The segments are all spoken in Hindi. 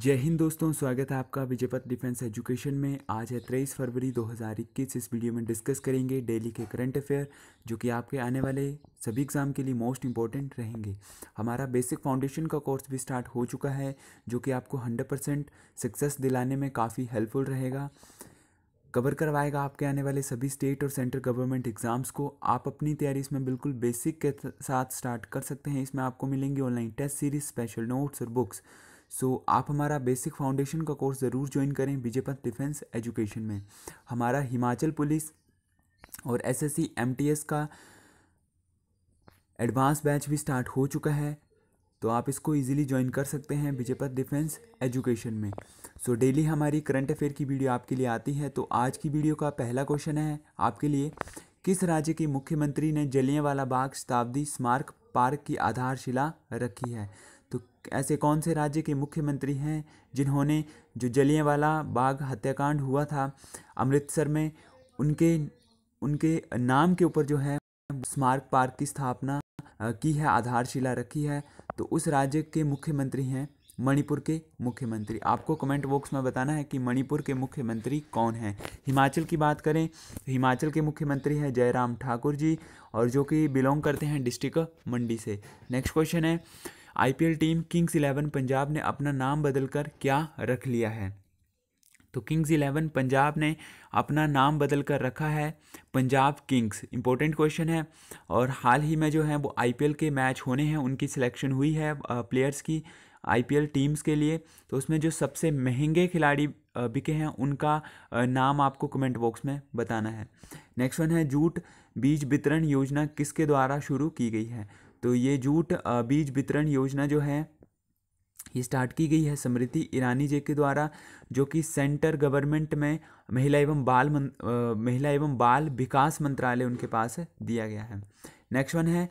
जय हिंद दोस्तों स्वागत है आपका विजयपत डिफेंस एजुकेशन में आज है तेईस फरवरी 2021 इस वीडियो में डिस्कस करेंगे डेली के करंट अफेयर जो कि आपके आने वाले सभी एग्ज़ाम के लिए मोस्ट इंपॉर्टेंट रहेंगे हमारा बेसिक फाउंडेशन का कोर्स भी स्टार्ट हो चुका है जो कि आपको 100 परसेंट सक्सेस दिलाने में काफ़ी हेल्पफुल रहेगा कवर करवाएगा आपके आने वाले सभी स्टेट और सेंट्रल गवर्नमेंट एग्ज़ाम्स को आप अपनी तैयारी इसमें बिल्कुल बेसिक के साथ स्टार्ट कर सकते हैं इसमें आपको मिलेंगी online test series special notes और बुक्स सो so, आप हमारा बेसिक फाउंडेशन का कोर्स ज़रूर ज्वाइन करें विजयपथ डिफेंस एजुकेशन में हमारा हिमाचल पुलिस और एसएससी एमटीएस का एडवांस बैच भी स्टार्ट हो चुका है तो आप इसको इजीली ज्वाइन कर सकते हैं विजयपथ डिफेंस एजुकेशन में सो so, डेली हमारी करंट अफेयर की वीडियो आपके लिए आती है तो आज की वीडियो का पहला क्वेश्चन है आपके लिए किस राज्य के मुख्यमंत्री ने जलियावाला बाग शताब्दी स्मारक पार्क की आधारशिला रखी है ऐसे कौन से राज्य के मुख्यमंत्री हैं जिन्होंने जो जलियांवाला बाग हत्याकांड हुआ था अमृतसर में उनके उनके नाम के ऊपर जो है स्मारक पार्क की स्थापना की है आधारशिला रखी है तो उस राज्य के मुख्यमंत्री हैं मणिपुर के मुख्यमंत्री आपको कमेंट बॉक्स में बताना है कि मणिपुर के मुख्यमंत्री कौन हैं हिमाचल की बात करें तो हिमाचल के मुख्यमंत्री हैं जयराम ठाकुर जी और जो कि बिलोंग करते हैं डिस्ट्रिक्ट मंडी से नेक्स्ट क्वेश्चन है IPL team Kings Eleven Punjab ने अपना नाम बदलकर क्या रख लिया है तो किंग्स इलेवन पंजाब ने अपना नाम बदल कर रखा है पंजाब किंग्स इंपॉर्टेंट क्वेश्चन है और हाल ही में जो है वो आईपीएल के मैच होने हैं उनकी सिलेक्शन हुई है प्लेयर्स की आईपीएल टीम्स के लिए तो उसमें जो सबसे महंगे खिलाड़ी बिके हैं उनका नाम आपको कमेंट बॉक्स में बताना है नेक्स्ट वन है जूट बीज वितरण योजना किसके द्वारा शुरू की गई है तो ये जूट बीज वितरण योजना जो है ये स्टार्ट की गई है स्मृति ईरानी जी के द्वारा जो कि सेंटर गवर्नमेंट में महिला एवं बाल मं, आ, महिला एवं बाल विकास मंत्रालय उनके पास दिया गया है नेक्स्ट वन है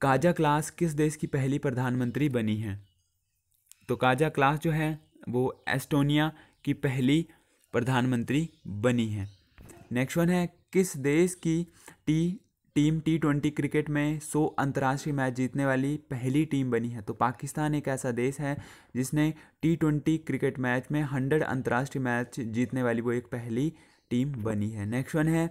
काजा क्लास किस देश की पहली प्रधानमंत्री बनी है तो काजा क्लास जो है वो एस्टोनिया की पहली प्रधानमंत्री बनी है नेक्स्ट वन है किस देश की T team T twenty cricket में सो अंतर्राष्ट्रीय मैच जीतने वाली पहली टीम बनी है तो पाकिस्तान एक ऐसा देश है जिसने टी ट्वेंटी क्रिकेट मैच में हंड्रेड अंतर्राष्ट्रीय मैच जीतने वाली वो एक पहली टीम बनी है नेक्स्ट वन है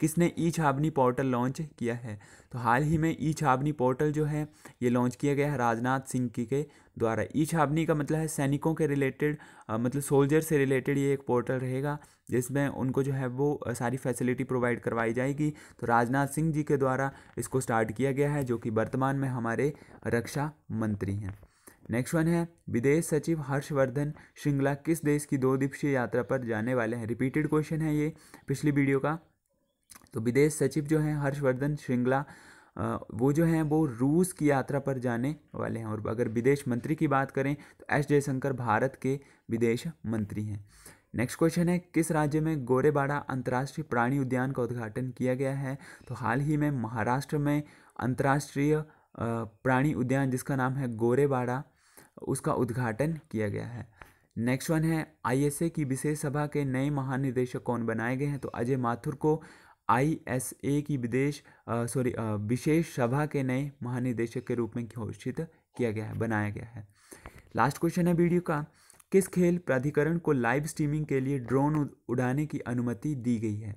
किसने ई छावनी पोर्टल लॉन्च किया है तो हाल ही में ई छावनी पोर्टल जो है ये लॉन्च किया गया है राजनाथ सिंह की के द्वारा ई छावनी का मतलब है सैनिकों के रिलेटेड मतलब सोल्जर से रिलेटेड ये एक पोर्टल रहेगा जिसमें उनको जो है वो सारी फैसिलिटी प्रोवाइड करवाई जाएगी तो राजनाथ सिंह जी के द्वारा इसको स्टार्ट किया गया है जो कि वर्तमान में हमारे रक्षा मंत्री हैं नेक्स्ट वन है विदेश सचिव हर्षवर्धन श्रृंगला किस देश की दो दिवसीय यात्रा पर जाने वाले हैं रिपीटेड क्वेश्चन है ये पिछली वीडियो का तो विदेश सचिव जो हैं हर्षवर्धन श्रृंगला वो जो हैं वो रूस की यात्रा पर जाने वाले हैं और अगर विदेश मंत्री की बात करें तो एस जयशंकर भारत के विदेश मंत्री हैं नेक्स्ट क्वेश्चन है किस राज्य में गोरेबाड़ा अंतर्राष्ट्रीय प्राणी उद्यान का उद्घाटन किया गया है तो हाल ही में महाराष्ट्र में अंतर्राष्ट्रीय प्राणी उद्यान जिसका नाम है गोरेबाड़ा उसका उद्घाटन किया गया है नेक्स्ट वन है आईएसए की विशेष सभा के नए महानिदेशक कौन बनाए गए हैं तो अजय माथुर को ए की विदेश सॉरी विशेष सभा के नए महानिदेशक के रूप में घोषित किया गया है बनाया गया है लास्ट क्वेश्चन है वीडियो का किस खेल प्राधिकरण को लाइव स्ट्रीमिंग के लिए ड्रोन उड़ाने की अनुमति दी गई है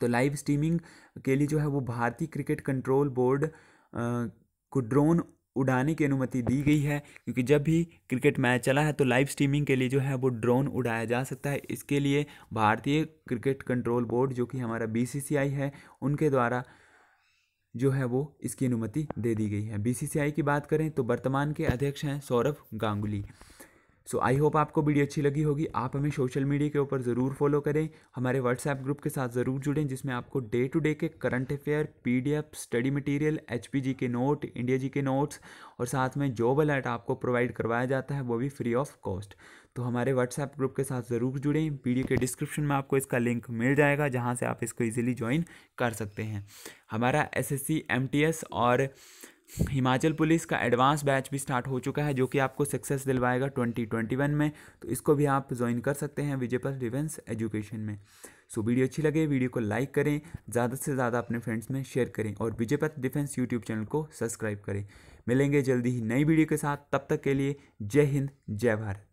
तो लाइव स्ट्रीमिंग के लिए जो है वो भारतीय क्रिकेट कंट्रोल बोर्ड को ड्रोन उड़ाने की अनुमति दी गई है क्योंकि जब भी क्रिकेट मैच चला है तो लाइव स्ट्रीमिंग के लिए जो है वो ड्रोन उड़ाया जा सकता है इसके लिए भारतीय क्रिकेट कंट्रोल बोर्ड जो कि हमारा बी है उनके द्वारा जो है वो इसकी अनुमति दे दी गई है बी की बात करें तो वर्तमान के अध्यक्ष हैं Saurabh Ganguly so I hope आपको वीडियो अच्छी लगी होगी आप हमें सोशल मीडिया के ऊपर ज़रूर फॉलो करें हमारे व्हाट्सएप ग्रुप के साथ ज़रूर जुड़ें जिसमें आपको डे टू डे के current affair PDF study material HPG K note India G K notes और साथ में जॉब अलर्ट आपको प्रोवाइड करवाया जाता है वो भी फ्री ऑफ कॉस्ट तो हमारे व्हाट्सएप ग्रुप के साथ ज़रूर जुड़ें वीडियो के डिस्क्रिप्शन में आपको इसका लिंक मिल जाएगा जहाँ से आप इसको ईजिली ज्वाइन कर सकते हैं हमारा एसएससी एमटीएस और हिमाचल पुलिस का एडवांस बैच भी स्टार्ट हो चुका है जो कि आपको सक्सेस दिलवाएगा 2021 में तो इसको भी आप ज्वाइन कर सकते हैं विजय डिफेंस एजुकेशन में सो वीडियो अच्छी लगे वीडियो को लाइक करें ज़्यादा से ज़्यादा अपने फ्रेंड्स में शेयर करें और विजयपथ डिफेंस यूट्यूब चैनल को सब्सक्राइब करें मिलेंगे जल्दी ही नई वीडियो के साथ तब तक के लिए जय हिंद जय भारत